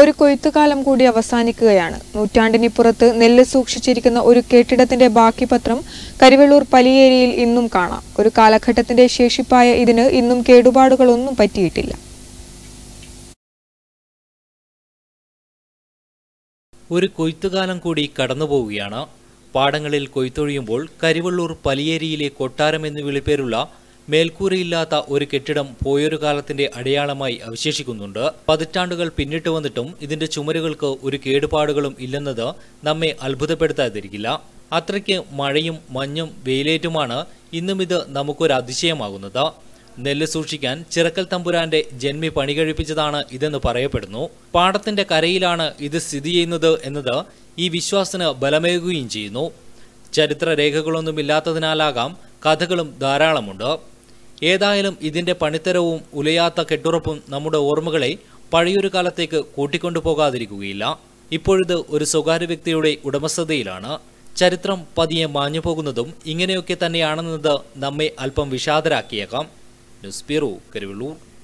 ഒരു കൊയ്ത്തുകാലം കൂടി അവസാനിക്കുകയാണ് നൂറ്റാണ്ടിനിപ്പുറത്ത് നെല്ല് സൂക്ഷിച്ചിരിക്കുന്ന ഒരു കെട്ടിടത്തിന്റെ ബാക്കിപത്രം കരിവെള്ളൂർ പലിയേരിയിൽ ഇന്നും കാണാം ഒരു കാലഘട്ടത്തിന്റെ ശേഷിപ്പായ ഇതിന് ഇന്നും കേടുപാടുകളൊന്നും പറ്റിയിട്ടില്ല ഒരു കൊയ്ത്തുകാലം കൂടി കടന്നുപോവുകയാണ് പാടങ്ങളിൽ കൊയ്ത്തൊഴിയുമ്പോൾ കരിവെള്ളൂർ പലിയേരിയിലെ കൊട്ടാരം എന്ന് വിളിപ്പേരുള്ള മേൽക്കൂരയില്ലാത്ത ഒരു കെട്ടിടം പോയൊരു കാലത്തിന്റെ അടയാളമായി അവശേഷിക്കുന്നുണ്ട് പതിറ്റാണ്ടുകൾ പിന്നിട്ട് വന്നിട്ടും ഇതിന്റെ ചുമരുകൾക്ക് ഒരു കേടുപാടുകളും ഇല്ലെന്നത് നമ്മെ അത്ഭുതപ്പെടുത്താതിരിക്കില്ല അത്രയ്ക്ക് മഴയും മഞ്ഞും വെയിലേറ്റുമാണ് ഇന്നും ഇത് നമുക്കൊരു അതിശയമാകുന്നത് നെല്ല് സൂക്ഷിക്കാൻ ചിറക്കൽ തമ്പുരാന്റെ ജന്മി പണി കഴിപ്പിച്ചതാണ് ഇതെന്ന് പറയപ്പെടുന്നു പാടത്തിന്റെ കരയിലാണ് ഇത് സ്ഥിതി ചെയ്യുന്നത് എന്നത് ഈ വിശ്വാസത്തിന് ബലമേകുകയും ചെയ്യുന്നു ചരിത്ര രേഖകളൊന്നുമില്ലാത്തതിനാലാകാം കഥകളും ധാരാളമുണ്ട് ഏതായാലും ഇതിൻ്റെ പണിത്തരവും ഉലയാത്ത കെട്ടുറപ്പും നമ്മുടെ ഓർമ്മകളെ പഴയൊരു കാലത്തേക്ക് കൂട്ടിക്കൊണ്ടുപോകാതിരിക്കുകയില്ല ഇപ്പോഴിത് ഒരു സ്വകാര്യ വ്യക്തിയുടെ ഉടമസ്ഥതയിലാണ് ചരിത്രം പതിയെ മാഞ്ഞു പോകുന്നതും ഇങ്ങനെയൊക്കെ തന്നെയാണെന്നത് നമ്മെ അല്പം വിഷാദരാക്കിയേക്കാം ന്യൂസ് ബ്യൂറോ കരുവള്ളൂർ